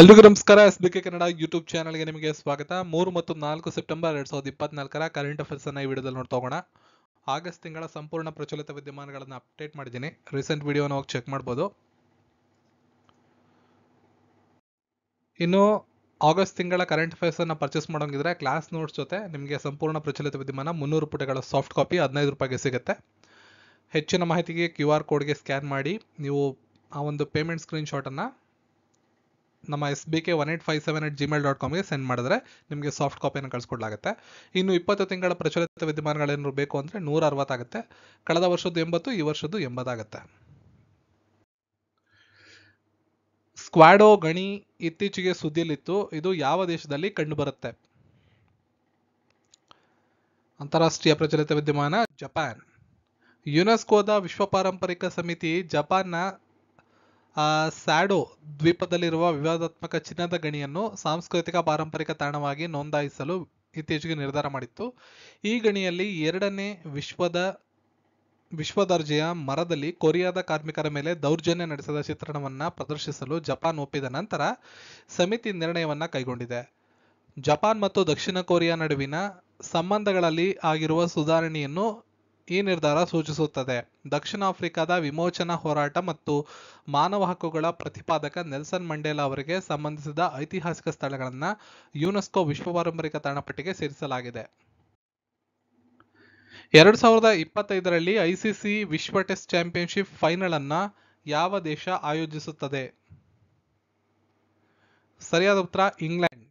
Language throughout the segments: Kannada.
ಎಲ್ರಿಗೂ ನಮಸ್ಕಾರ S B K Kannada YouTube ಚಾನಲ್ಗೆ ನಿಮಗೆ ಸ್ವಾಗತ ಮೂರು ಮತ್ತು ನಾಲ್ಕು ಸೆಪ್ಟೆಂಬರ್ ಎರಡು ಸಾವಿರದ ಇಪ್ಪತ್ನಾಲ್ಕರ ಕರೆಂಟ್ ಅಫೇರ್ಸ್ ಅನ್ನ ಈ ವಿಡಿಯೋದಲ್ಲಿ ನೋಡ್ತೋಗೋಣ ಆಗಸ್ಟ್ ತಿಂಗಳ ಸಂಪೂರ್ಣ ಪ್ರಚಲಿತ ವಿದ್ಯಮಾನಗಳನ್ನು ಅಪ್ಡೇಟ್ ಮಾಡಿದ್ದೀನಿ ರೀಸೆಂಟ್ ವಿಡಿಯೋನ ಹೋಗಿ ಚೆಕ್ ಮಾಡ್ಬೋದು ಇನ್ನು ಆಗಸ್ಟ್ ತಿಂಗಳ ಕರೆಂಟ್ ಅಫೇರ್ಸ್ ಅನ್ನ ಪರ್ಚೇಸ್ ಮಾಡೋಂಗಿದ್ರೆ ಕ್ಲಾಸ್ ನೋಟ್ಸ್ ಜೊತೆ ನಿಮಗೆ ಸಂಪೂರ್ಣ ಪ್ರಚಲಿತ ವಿದ್ಯಮಾನ ಮುನ್ನೂರು ಪುಟಗಳ ಸಾಫ್ಟ್ ಕಾಪಿ ಹದಿನೈದು ರೂಪಾಯಿಗೆ ಸಿಗುತ್ತೆ ಹೆಚ್ಚಿನ ಮಾಹಿತಿಗೆ ಕ್ಯೂ ಆರ್ ಕೋಡ್ಗೆ ಸ್ಕ್ಯಾನ್ ಮಾಡಿ ನೀವು ಆ ಒಂದು ಪೇಮೆಂಟ್ ಸ್ಕ್ರೀನ್ಶಾಟನ್ನು ನಮ್ಮ S B K one eight five seven at gmail dot ಕಾಮ್ಗೆ ಸೆಂಡ್ ಮಾಡಿದ್ರೆ ನಿಮಗೆ ಸಾಫ್ಟ್ ಕಾಪಿಯನ್ನು ಕಳಿಸ್ಕೊಡ್ಲಾಗುತ್ತೆ ಇನ್ನು ಇಪ್ಪತ್ತು ತಿಂಗಳ ಪ್ರಚಲಿತ ವಿದ್ಯಮಾನಗಳೇನು ಬೇಕು ಅಂದರೆ ನೂರ ಅರವತ್ತಾಗುತ್ತೆ ಕಳೆದ ವರ್ಷದ್ದು ಎಂಬತ್ತು ಈ ವರ್ಷದ್ದು ಎಂಬತ್ತಾಗುತ್ತೆ ಸ್ಕ್ವಾಡೋ ಗಣಿ ಇತ್ತೀಚೆಗೆ ಸುದ್ದಿಯಲ್ಲಿತ್ತು ಇದು ಯಾವ ದೇಶದಲ್ಲಿ ಕಂಡುಬರುತ್ತೆ ಅಂತಾರಾಷ್ಟ್ರೀಯ ಪ್ರಚಲಿತ ವಿದ್ಯಮಾನ ಜಪಾನ್ ಯುನೆಸ್ಕೋದ ವಿಶ್ವ ಪಾರಂಪರಿಕ ಸಮಿತಿ ಜಪಾನ್ನ ಸ್ಯಾಡೋ ದ್ವೀಪದಲ್ಲಿರುವ ವಿವಾದಾತ್ಮಕ ಚಿನ್ನದ ಗಣಿಯನ್ನು ಸಾಂಸ್ಕೃತಿಕ ಪಾರಂಪರಿಕ ತಾಣವಾಗಿ ನೋಂದಾಯಿಸಲು ಇತ್ತೀಚೆಗೆ ನಿರ್ಧಾರ ಮಾಡಿತ್ತು ಈ ಗಣಿಯಲ್ಲಿ ಎರಡನೇ ವಿಶ್ವದ ವಿಶ್ವ ದರ್ಜೆಯ ಮರದಲ್ಲಿ ಕೊರಿಯಾದ ಕಾರ್ಮಿಕರ ಮೇಲೆ ದೌರ್ಜನ್ಯ ನಡೆಸಿದ ಚಿತ್ರಣವನ್ನು ಪ್ರದರ್ಶಿಸಲು ಜಪಾನ್ ಒಪ್ಪಿದ ನಂತರ ಸಮಿತಿ ನಿರ್ಣಯವನ್ನು ಕೈಗೊಂಡಿದೆ ಜಪಾನ್ ಮತ್ತು ದಕ್ಷಿಣ ಕೊರಿಯಾ ನಡುವಿನ ಸಂಬಂಧಗಳಲ್ಲಿ ಆಗಿರುವ ಸುಧಾರಣೆಯನ್ನು ಈ ನಿರ್ಧಾರ ಸೂಚಿಸುತ್ತದೆ ದಕ್ಷಿಣ ಆಫ್ರಿಕಾದ ವಿಮೋಚನಾ ಹೋರಾಟ ಮತ್ತು ಮಾನವ ಹಕ್ಕುಗಳ ಪ್ರತಿಪಾದಕ ನೆಲ್ಸನ್ ಮಂಡೇಲಾ ಅವರಿಗೆ ಸಂಬಂಧಿಸಿದ ಐತಿಹಾಸಿಕ ಸ್ಥಳಗಳನ್ನು ಯುನೆಸ್ಕೋ ವಿಶ್ವ ಪಾರಂಪರಿಕ ತಾಣಪಟ್ಟಿಗೆ ಸೇರಿಸಲಾಗಿದೆ ಎರಡ್ ಸಾವಿರದ ಇಪ್ಪತ್ತೈದರಲ್ಲಿ ಐಸಿಸಿ ವಿಶ್ವ ಟೆಸ್ಟ್ ಚಾಂಪಿಯನ್ಶಿಪ್ ಫೈನಲ್ ಅನ್ನ ಯಾವ ದೇಶ ಆಯೋಜಿಸುತ್ತದೆ ಸರಿಯಾದ ಉತ್ತರ ಇಂಗ್ಲೆಂಡ್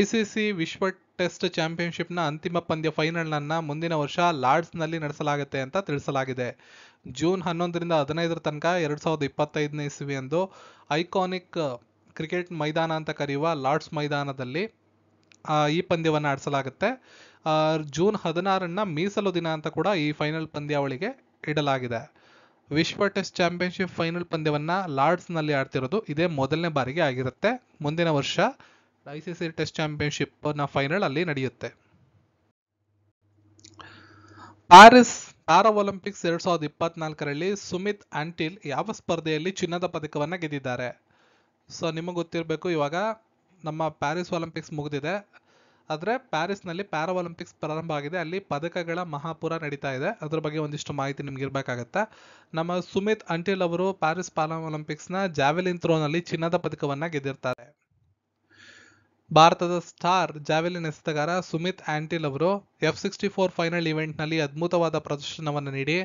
ಐಸಿಸಿ ವಿಶ್ವ ಟೆಸ್ಟ್ ಚಾಂಪಿಯನ್ಶಿಪ್ನ ಅಂತಿಮ ಪಂದ್ಯ ಫೈನಲ್ನನ್ನು ಮುಂದಿನ ವರ್ಷ ಲಾರ್ಡ್ಸ್ನಲ್ಲಿ ನಡೆಸಲಾಗುತ್ತೆ ಅಂತ ತಿಳಿಸಲಾಗಿದೆ ಜೂನ್ ಹನ್ನೊಂದರಿಂದ ಹದಿನೈದರ ತನಕ ಎರಡ್ ಸಾವಿರದ ಇಪ್ಪತ್ತೈದನೇ ಇಸವಿಯಂದು ಐಕಾನಿಕ್ ಕ್ರಿಕೆಟ್ ಮೈದಾನ ಅಂತ ಕರೆಯುವ ಲಾರ್ಡ್ಸ್ ಮೈದಾನದಲ್ಲಿ ಈ ಪಂದ್ಯವನ್ನು ಆಡಿಸಲಾಗುತ್ತೆ ಜೂನ್ ಹದಿನಾರನ್ನ ಮೀಸಲು ದಿನ ಅಂತ ಕೂಡ ಈ ಫೈನಲ್ ಪಂದ್ಯಾವಳಿಗೆ ಇಡಲಾಗಿದೆ ವಿಶ್ವ ಟೆಸ್ಟ್ ಚಾಂಪಿಯನ್ಶಿಪ್ ಫೈನಲ್ ಪಂದ್ಯವನ್ನು ಲಾರ್ಡ್ಸ್ನಲ್ಲಿ ಆಡ್ತಿರೋದು ಇದೇ ಮೊದಲನೇ ಬಾರಿಗೆ ಆಗಿರುತ್ತೆ ಮುಂದಿನ ವರ್ಷ I C C test championship ನ ಫೈನಲ್ ಅಲ್ಲಿ ನಡೆಯುತ್ತೆ ಪ್ಯಾರಿಸ್ ಪ್ಯಾರಾ ಒಲಿಂಪಿಕ್ಸ್ ಎರಡ್ ಸಾವಿರದ ಇಪ್ಪತ್ನಾಲ್ಕರಲ್ಲಿ ಸುಮಿತ್ ಆಂಟಿಲ್ ಯಾವ ಸ್ಪರ್ಧೆಯಲ್ಲಿ ಚಿನ್ನದ ಪದಕವನ್ನ ಗೆದ್ದಿದ್ದಾರೆ ಸೊ ನಿಮಗೆ ಗೊತ್ತಿರಬೇಕು ಇವಾಗ ನಮ್ಮ ಪ್ಯಾರಿಸ್ ಒಲಿಂಪಿಕ್ಸ್ ಮುಗಿದಿದೆ ಆದರೆ ಪ್ಯಾರಿಸ್ನಲ್ಲಿ ಪ್ಯಾರಾ ಒಲಿಂಪಿಕ್ಸ್ ಪ್ರಾರಂಭ ಆಗಿದೆ ಅಲ್ಲಿ ಪದಕಗಳ ಮಹಾಪುರ ನಡೀತಾ ಇದೆ ಅದ್ರ ಬಗ್ಗೆ ಒಂದಿಷ್ಟು ಮಾಹಿತಿ ನಿಮ್ಗೆ ಇರಬೇಕಾಗತ್ತೆ ನಮ್ಮ ಸುಮಿತ್ ಅಂಟಿಲ್ ಅವರು ಪ್ಯಾರಿಸ್ ಪ್ಯಾರಾ ಒಲಿಂಪಿಕ್ಸ್ನ ಜಾವೆಲಿನ್ ಥ್ರೋನಲ್ಲಿ ಚಿನ್ನದ ಪದಕವನ್ನ ಗೆದ್ದಿರ್ತಾರೆ ಭಾರತದ ಸ್ಟಾರ್ ಜಾವೆಲಿನ್ ಎಸೆತಗಾರ ಸುಮಿತ್ ಆಂಟಿಲ್ ಅವರು ಎಫ್ ಸಿಕ್ಸ್ಟಿ ಫೋರ್ ಫೈನಲ್ ಇವೆಂಟ್ನಲ್ಲಿ ಅದ್ಭುತವಾದ ಪ್ರದರ್ಶನವನ್ನು ನೀಡಿ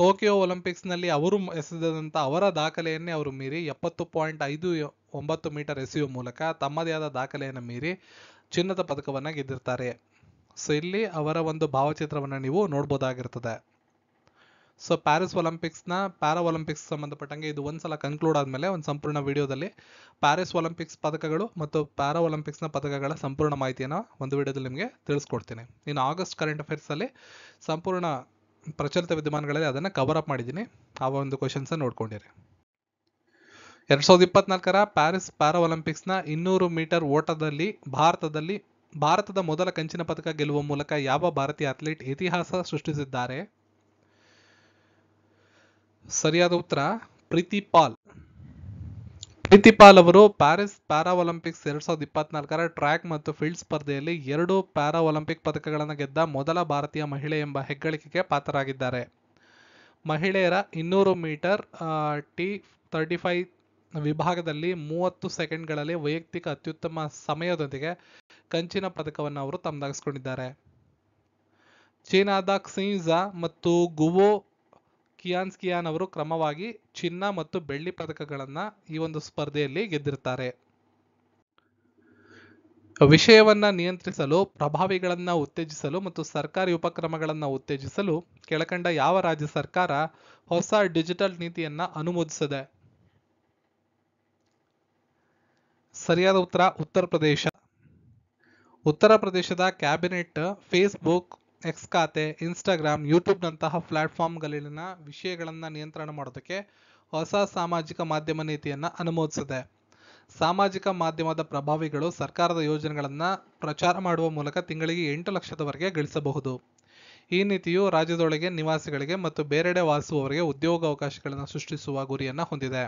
ಟೋಕಿಯೋ ಒಲಿಂಪಿಕ್ಸ್ನಲ್ಲಿ ಅವರು ಎಸೆದಂಥ ಅವರ ದಾಖಲೆಯನ್ನೇ ಅವರು ಮೀರಿ ಎಪ್ಪತ್ತು ಪಾಯಿಂಟ್ ಐದು ಒಂಬತ್ತು ಮೀಟರ್ ಎಸೆಯುವ ಮೂಲಕ ತಮ್ಮದೇ ಆದ ದಾಖಲೆಯನ್ನು ಮೀರಿ ಚಿನ್ನದ ಪದಕವನ್ನು ಗೆದ್ದಿರ್ತಾರೆ ಸೊ ಇಲ್ಲಿ ಅವರ ಒಂದು ಭಾವಚಿತ್ರವನ್ನು ನೀವು ನೋಡ್ಬೋದಾಗಿರ್ತದೆ ಸೊ ಪ್ಯಾರಿಸ್ ಒಲಿಂಪಿಕ್ಸ್ನ ಪ್ಯಾರಾ ಒಲಿಂಪಿಕ್ಸ್ ಸಂಬಂಧಪಟ್ಟಂಗೆ ಇದು ಒಂದ್ಸಲ ಕನ್ಕ್ಲೂಡ್ ಆದಮೇಲೆ ಒಂದು ಸಂಪೂರ್ಣ ವಿಡಿಯೋದಲ್ಲಿ ಪ್ಯಾರಿಸ್ ಒಲಿಂಪಿಕ್ಸ್ ಪದಕಗಳು ಮತ್ತು ಪ್ಯಾರಾ ಒಲಿಂಪಿಕ್ಸ್ನ ಪದಕಗಳ ಸಂಪೂರ್ಣ ಮಾಹಿತಿಯನ್ನು ಒಂದು ವಿಡಿಯೋದಲ್ಲಿ ನಿಮಗೆ ತಿಳಿಸ್ಕೊಡ್ತೀನಿ ಇನ್ನು ಆಗಸ್ಟ್ ಕರೆಂಟ್ ಅಫೇರ್ಸಲ್ಲಿ ಸಂಪೂರ್ಣ ಪ್ರಚಲಿತ ವಿದ್ಯಮಾನಗಳಲ್ಲಿ ಅದನ್ನು ಕವರ್ ಅಪ್ ಮಾಡಿದ್ದೀನಿ ಆ ಒಂದು ಕ್ವಶನ್ಸ್ ನೋಡ್ಕೊಂಡಿರಿ ಎರಡ್ ಸಾವಿರದ ಇಪ್ಪತ್ನಾಲ್ಕರ ಪ್ಯಾರಿಸ್ ಪ್ಯಾರಾ ಒಲಿಂಪಿಕ್ಸ್ನ ಇನ್ನೂರು ಮೀಟರ್ ಓಟದಲ್ಲಿ ಭಾರತದಲ್ಲಿ ಭಾರತದ ಮೊದಲ ಕಂಚಿನ ಪದಕ ಗೆಲ್ಲುವ ಮೂಲಕ ಯಾವ ಭಾರತೀಯ ಅಥ್ಲೀಟ್ ಇತಿಹಾಸ ಸೃಷ್ಟಿಸಿದ್ದಾರೆ ಸರಿಯಾದ ಉತ್ತರ ಪ್ರೀತಿಪಾಲ್ ಪ್ರೀತಿಪಾಲ್ ಅವರು ಪ್ಯಾರಿಸ್ ಪ್ಯಾರಾ ಒಲಿಂಪಿಕ್ಸ್ ಎರಡ್ ಸಾವಿರದ ಇಪ್ಪತ್ನಾಲ್ಕರ ಟ್ರ್ಯಾಕ್ ಮತ್ತು ಫೀಲ್ಡ್ ಸ್ಪರ್ಧೆಯಲ್ಲಿ ಎರಡು ಪ್ಯಾರಾ ಒಲಿಂಪಿಕ್ ಪದಕಗಳನ್ನು ಗೆದ್ದ ಮೊದಲ ಭಾರತೀಯ ಮಹಿಳೆ ಎಂಬ ಹೆಗ್ಗಳಿಕೆಗೆ ಪಾತ್ರರಾಗಿದ್ದಾರೆ ಮಹಿಳೆಯರ ಇನ್ನೂರು ಮೀಟರ್ ಟಿ ತರ್ಟಿ ಫೈವ್ ವಿಭಾಗದಲ್ಲಿ ಮೂವತ್ತು ಸೆಕೆಂಡ್ಗಳಲ್ಲಿ ವೈಯಕ್ತಿಕ ಅತ್ಯುತ್ತಮ ಸಮಯದೊಂದಿಗೆ ಕಂಚಿನ ಪದಕವನ್ನು ಅವರು ತಮ್ಮದಾಗಿಸಿಕೊಂಡಿದ್ದಾರೆ ಚೀನಾದ ಕ್ಸೀಝಾ ಮತ್ತು ಗುವೋ ಕಿಯಾನ್ ಅವರು ಕ್ರಮವಾಗಿ ಚಿನ್ನ ಮತ್ತು ಬೆಳ್ಳಿ ಪದಕಗಳನ್ನು ಈ ಒಂದು ಸ್ಪರ್ಧೆಯಲ್ಲಿ ಗೆದ್ದಿರ್ತಾರೆ ವಿಷಯವನ್ನು ನಿಯಂತ್ರಿಸಲು ಪ್ರಭಾವಿಗಳನ್ನು ಉತ್ತೇಜಿಸಲು ಮತ್ತು ಸರ್ಕಾರಿ ಉಪಕ್ರಮಗಳನ್ನು ಉತ್ತೇಜಿಸಲು ಕೆಳಕಂಡ ಯಾವ ರಾಜ್ಯ ಸರ್ಕಾರ ಹೊಸ ಡಿಜಿಟಲ್ ನೀತಿಯನ್ನ ಅನುಮೋದಿಸಿದೆ ಸರಿಯಾದ ಉತ್ತರ ಉತ್ತರ ಪ್ರದೇಶ ಉತ್ತರ ಪ್ರದೇಶದ ಕ್ಯಾಬಿನೆಟ್ ಫೇಸ್ಬುಕ್ ಎಕ್ಸ್ ಖಾತೆ ಇನ್ಸ್ಟಾಗ್ರಾಮ್ ಯೂಟ್ಯೂಬ್ನಂತಹ ಪ್ಲಾಟ್ಫಾರ್ಮ್ಗಳಲ್ಲಿನ ವಿಷಯಗಳನ್ನು ನಿಯಂತ್ರಣ ಮಾಡೋದಕ್ಕೆ ಹೊಸ ಸಾಮಾಜಿಕ ಮಾಧ್ಯಮ ನೀತಿಯನ್ನು ಅನುಮೋದಿಸಿದೆ ಸಾಮಾಜಿಕ ಮಾಧ್ಯಮದ ಪ್ರಭಾವಿಗಳು ಸರ್ಕಾರದ ಯೋಜನೆಗಳನ್ನು ಪ್ರಚಾರ ಮಾಡುವ ಮೂಲಕ ತಿಂಗಳಿಗೆ ಎಂಟು ಲಕ್ಷದವರೆಗೆ ಗಳಿಸಬಹುದು ಈ ನೀತಿಯು ರಾಜ್ಯದೊಳಗೆ ನಿವಾಸಿಗಳಿಗೆ ಮತ್ತು ಬೇರೆಡೆ ವಾಸಿಸುವವರಿಗೆ ಉದ್ಯೋಗಾವಕಾಶಗಳನ್ನು ಸೃಷ್ಟಿಸುವ ಗುರಿಯನ್ನು ಹೊಂದಿದೆ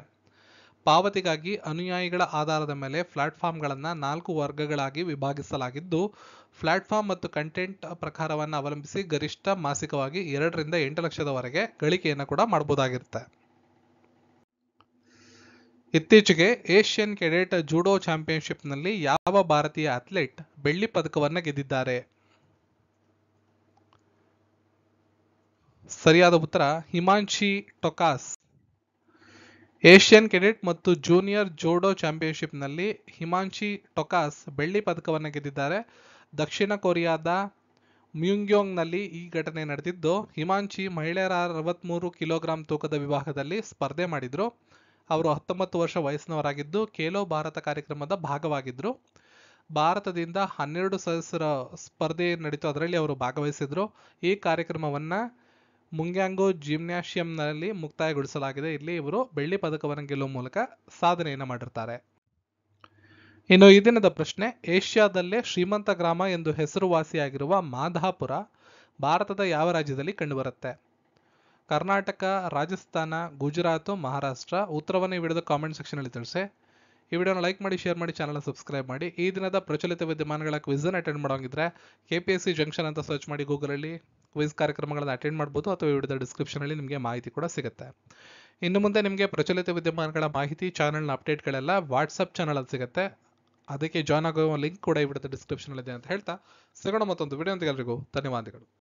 ಪಾವತಿಗಾಗಿ ಅನುಯಾಯಿಗಳ ಆಧಾರದ ಮೇಲೆ ಪ್ಲಾಟ್ಫಾರ್ಮ್ಗಳನ್ನು ನಾಲ್ಕು ವರ್ಗಗಳಾಗಿ ವಿಭಾಗಿಸಲಾಗಿದ್ದು ಪ್ಲಾಟ್ಫಾರ್ಮ್ ಮತ್ತು ಕಂಟೆಂಟ್ ಪ್ರಕಾರವನ್ನು ಅವಲಂಬಿಸಿ ಗರಿಷ್ಠ ಮಾಸಿಕವಾಗಿ ಎರಡರಿಂದ ಎಂಟು ಲಕ್ಷದವರೆಗೆ ಗಳಿಕೆಯನ್ನು ಕೂಡ ಮಾಡಬಹುದಾಗಿರುತ್ತೆ ಇತ್ತೀಚೆಗೆ ಏಷ್ಯನ್ ಕೆಡೆಟ್ ಜೂಡೋ ಚಾಂಪಿಯನ್ಶಿಪ್ನಲ್ಲಿ ಯಾವ ಭಾರತೀಯ ಅಥ್ಲೀಟ್ ಬೆಳ್ಳಿ ಪದಕವನ್ನು ಗೆದ್ದಿದ್ದಾರೆ ಸರಿಯಾದ ಉತ್ತರ ಹಿಮಾಂಶಿ ಟೊಕಾಸ್ ಏಷ್ಯನ್ ಕೆಡೆಟ್ ಮತ್ತು ಜೂನಿಯರ್ ಜೋಡೋ ಚಾಂಪಿಯನ್ಶಿಪ್ನಲ್ಲಿ ಹಿಮಾಂಶಿ ಟೊಕಾಸ್ ಬೆಳ್ಳಿ ಪದಕವನ್ನು ಗೆದ್ದಿದ್ದಾರೆ ದಕ್ಷಿಣ ಕೊರಿಯಾದ ಮ್ಯೂಂಗ್ಯೋಂಗ್ನಲ್ಲಿ ಈ ಘಟನೆ ನಡೆದಿದ್ದು ಹಿಮಾಂಶಿ ಮಹಿಳೆಯರ ಅರವತ್ತ್ಮೂರು ಕಿಲೋಗ್ರಾಂ ತೂಕದ ವಿಭಾಗದಲ್ಲಿ ಸ್ಪರ್ಧೆ ಮಾಡಿದರು ಅವರು ಹತ್ತೊಂಬತ್ತು ವರ್ಷ ವಯಸ್ಸಿನವರಾಗಿದ್ದು ಖೇಲೋ ಭಾರತ ಕಾರ್ಯಕ್ರಮದ ಭಾಗವಾಗಿದ್ದರು ಭಾರತದಿಂದ ಹನ್ನೆರಡು ಸದಸ್ಯರ ಸ್ಪರ್ಧೆ ನಡೀತು ಅದರಲ್ಲಿ ಅವರು ಭಾಗವಹಿಸಿದರು ಈ ಕಾರ್ಯಕ್ರಮವನ್ನು ಮುಂಗ್ಯಾಂಗೋ ಜಿಮ್ನಾಷಿಯಂನಲ್ಲಿ ಮುಕ್ತಾಯಗೊಳಿಸಲಾಗಿದೆ ಇಲ್ಲಿ ಇವರು ಬೆಳ್ಳಿ ಪದಕವನ್ನು ಗೆಲ್ಲುವ ಮೂಲಕ ಸಾಧನೆಯನ್ನು ಮಾಡಿರ್ತಾರೆ ಇನ್ನು ಈ ದಿನದ ಪ್ರಶ್ನೆ ಏಷ್ಯಾದಲ್ಲೇ ಶ್ರೀಮಂತ ಗ್ರಾಮ ಎಂದು ಹೆಸರುವಾಸಿಯಾಗಿರುವ ಮಾಧಾಪುರ ಭಾರತದ ಯಾವ ರಾಜ್ಯದಲ್ಲಿ ಕಂಡುಬರುತ್ತೆ ಕರ್ನಾಟಕ ರಾಜಸ್ಥಾನ ಗುಜರಾತ್ ಮಹಾರಾಷ್ಟ್ರ ಉತ್ತರವನ್ನು ವಿಡಿಯೋದ ಕಾಮೆಂಟ್ ಸೆಕ್ಷನ್ ಅಲ್ಲಿ ತಿಳಿಸಿ ಈ ವಿಡಿಯೋನ ಲೈಕ್ ಮಾಡಿ ಶೇರ್ ಮಾಡಿ ಚಾನಲ್ನ ಸಬ್ಸ್ಕ್ರೈಬ್ ಮಾಡಿ ಈ ದಿನದ ಪ್ರಚಲಿತ ವಿದ್ಯಮಾನಗಳ ಕ್ವಿಝನ್ ಅಟೆಂಡ್ ಮಾಡೋಂಗಿದ್ರೆ K P S C junction ಅಂತ ಸರ್ಚ್ ಮಾಡಿ ಗೂಗಲಲ್ಲಿ ಕ್ವಿಜ್ ಕಾರ್ಯಕ್ರಮಗಳನ್ನು ಅಟೆಂಡ್ ಮಾಡ್ಬೋದು ಅಥವಾ ವಿಡಿಯೋದ ಅಲ್ಲಿ ನಿಮಗೆ ಮಾಹಿತಿ ಕೂಡ ಸಿಗುತ್ತೆ ಇನ್ನು ಮುಂದೆ ನಿಮಗೆ ಪ್ರಚಲಿತ ವಿದ್ಯಮಾನಗಳ ಮಾಹಿತಿ ಚಾನಲ್ನ ಅಪ್ಡೇಟ್ಗಳೆಲ್ಲ ವಾಟ್ಸಪ್ ಅಲ್ಲಿ ಸಿಗುತ್ತೆ ಅದಕ್ಕೆ ಜಾಯ್ನ್ ಆಗೋ ಲಿಂಕ್ ಕೂಡ ಈ ವಿಡಿಯೋದ ಇದೆ ಅಂತ ಹೇಳ್ತಾ ಸಿಗೋಣ ಮತ್ತೊಂದು ವಿಡಿಯೋ ಅಂತ ಎಲ್ರಿಗೂ ಧನ್ಯವಾದಗಳು